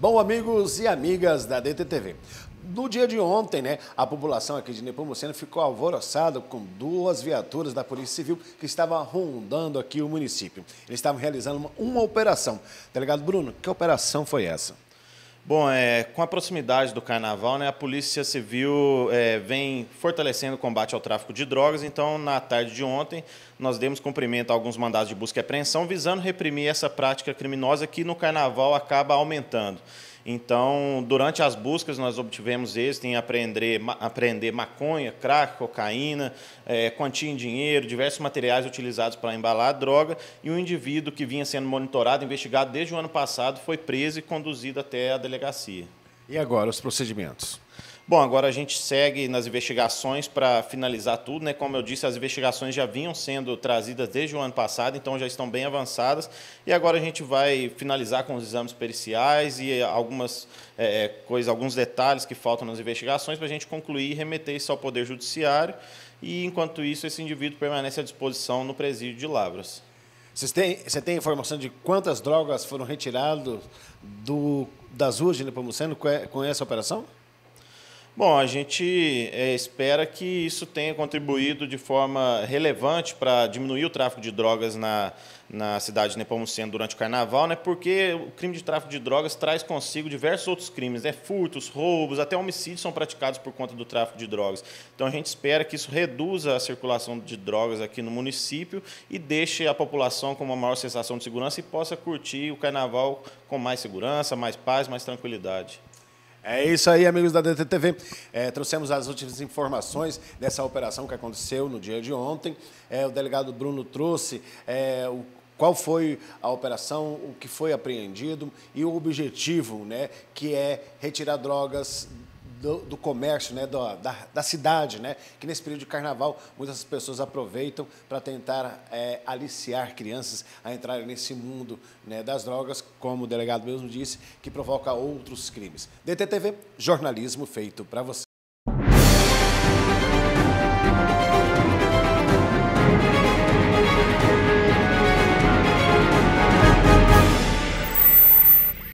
Bom, amigos e amigas da DTTV, no dia de ontem, né, a população aqui de Nepomuceno ficou alvoroçada com duas viaturas da Polícia Civil que estavam rondando aqui o município. Eles estavam realizando uma, uma operação. Delegado tá Bruno, que operação foi essa? Bom, é, com a proximidade do carnaval, né, a Polícia Civil é, vem fortalecendo o combate ao tráfico de drogas. Então, na tarde de ontem, nós demos cumprimento a alguns mandados de busca e apreensão, visando reprimir essa prática criminosa que no carnaval acaba aumentando. Então, durante as buscas, nós obtivemos êxito em aprender, aprender maconha, crack, cocaína, é, quantia em dinheiro, diversos materiais utilizados para embalar a droga. E o um indivíduo que vinha sendo monitorado, investigado desde o ano passado, foi preso e conduzido até a delegacia. E agora, os procedimentos? Bom, agora a gente segue nas investigações para finalizar tudo, né? Como eu disse, as investigações já vinham sendo trazidas desde o ano passado, então já estão bem avançadas. E agora a gente vai finalizar com os exames periciais e algumas é, é coisas, alguns detalhes que faltam nas investigações para a gente concluir e remeter isso ao Poder Judiciário. E enquanto isso, esse indivíduo permanece à disposição no presídio de Lavras. Vocês têm, você tem informação de quantas drogas foram retiradas das ruas de Nepomuceno com essa operação? Bom, a gente é, espera que isso tenha contribuído de forma relevante para diminuir o tráfico de drogas na, na cidade de Nepomuceno durante o carnaval, né? Porque o crime de tráfico de drogas traz consigo diversos outros crimes, né? Furtos, roubos, até homicídios são praticados por conta do tráfico de drogas. Então a gente espera que isso reduza a circulação de drogas aqui no município e deixe a população com uma maior sensação de segurança e possa curtir o carnaval com mais segurança, mais paz, mais tranquilidade. É isso aí, amigos da DTTV. É, trouxemos as últimas informações dessa operação que aconteceu no dia de ontem. É, o delegado Bruno trouxe é, o, qual foi a operação, o que foi apreendido e o objetivo, né, que é retirar drogas do, do comércio, né, do, da, da, cidade, né, que nesse período de carnaval muitas pessoas aproveitam para tentar é, aliciar crianças a entrarem nesse mundo né, das drogas, como o delegado mesmo disse, que provoca outros crimes. DTTV, jornalismo feito para você.